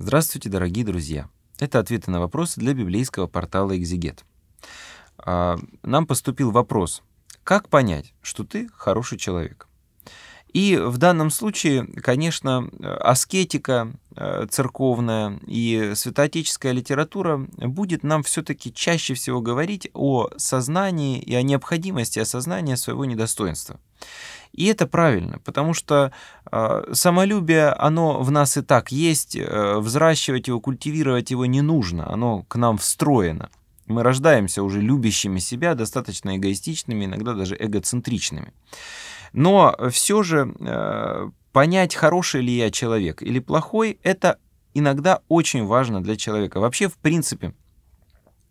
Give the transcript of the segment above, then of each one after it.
Здравствуйте, дорогие друзья! Это ответы на вопросы для библейского портала «Экзигет». А, нам поступил вопрос, как понять, что ты хороший человек? И в данном случае, конечно, аскетика Э, церковная и святоотеческая литература будет нам все-таки чаще всего говорить о сознании и о необходимости осознания своего недостоинства. И это правильно, потому что э, самолюбие, оно в нас и так есть, э, взращивать его, культивировать его не нужно, оно к нам встроено. Мы рождаемся уже любящими себя, достаточно эгоистичными, иногда даже эгоцентричными. Но все же э, понять, хороший ли я человек или плохой, это иногда очень важно для человека. Вообще, в принципе,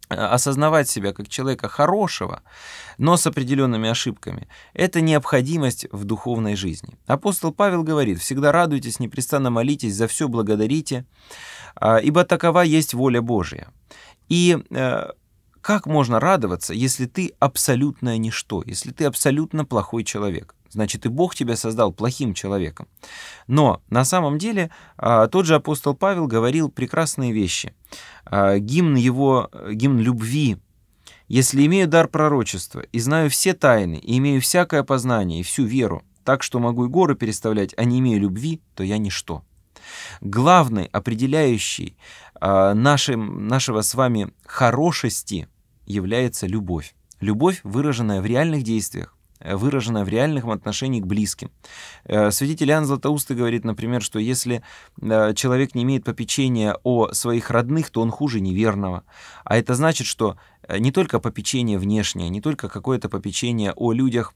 а, осознавать себя как человека хорошего, но с определенными ошибками, это необходимость в духовной жизни. Апостол Павел говорит, всегда радуйтесь, непрестанно молитесь, за все благодарите, а, ибо такова есть воля Божья. И э, как можно радоваться, если ты абсолютное ничто, если ты абсолютно плохой человек? Значит, и Бог тебя создал плохим человеком. Но на самом деле а, тот же апостол Павел говорил прекрасные вещи. А, гимн его, гимн любви. «Если имею дар пророчества, и знаю все тайны, и имею всякое познание, и всю веру, так что могу и горы переставлять, а не имею любви, то я ничто». Главный, определяющий а, нашим, нашего с вами хорошести является любовь. Любовь, выраженная в реальных действиях, Э, выраженная в реальных отношениях к близким. Э, святитель Иоанн Златоуста говорит, например, что если э, человек не имеет попечения о своих родных, то он хуже неверного. А это значит, что не только попечение внешнее, не только какое-то попечение о людях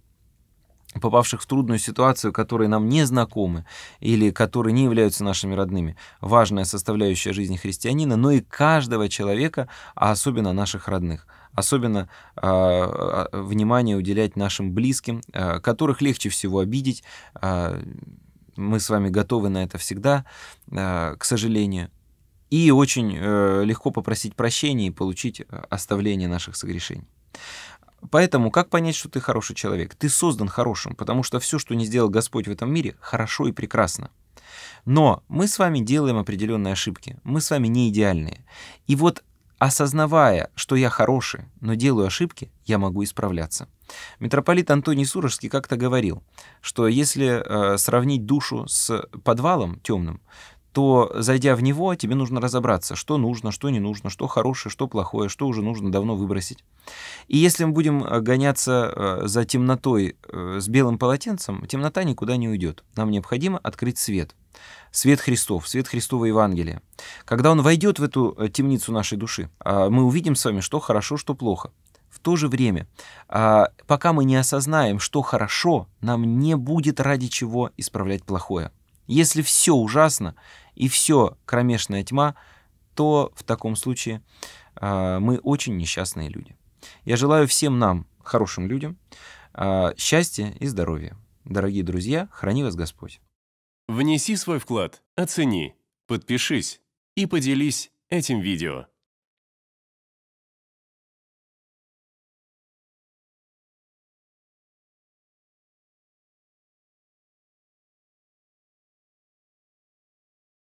попавших в трудную ситуацию, которые нам не знакомы или которые не являются нашими родными. Важная составляющая жизни христианина, но и каждого человека, а особенно наших родных. Особенно э, внимание уделять нашим близким, э, которых легче всего обидеть. Э, мы с вами готовы на это всегда, э, к сожалению. И очень э, легко попросить прощения и получить э, оставление наших согрешений. Поэтому как понять, что ты хороший человек? Ты создан хорошим, потому что все, что не сделал Господь в этом мире, хорошо и прекрасно. Но мы с вами делаем определенные ошибки, мы с вами не идеальные. И вот осознавая, что я хороший, но делаю ошибки, я могу исправляться. Митрополит Антоний Сурожский как-то говорил, что если э, сравнить душу с подвалом темным, то, зайдя в него, тебе нужно разобраться, что нужно, что не нужно, что хорошее, что плохое, что уже нужно давно выбросить. И если мы будем э, гоняться э, за темнотой э, с белым полотенцем, темнота никуда не уйдет. Нам необходимо открыть свет. Свет Христов, свет Христова Евангелия. Когда он войдет в эту темницу нашей души, а, мы увидим с вами, что хорошо, что плохо. В то же время, а, пока мы не осознаем, что хорошо, нам не будет ради чего исправлять плохое. Если все ужасно, и все кромешная тьма, то в таком случае э, мы очень несчастные люди. Я желаю всем нам, хорошим людям, э, счастья и здоровья. Дорогие друзья, храни вас Господь. Внеси свой вклад, оцени, подпишись и поделись этим видео.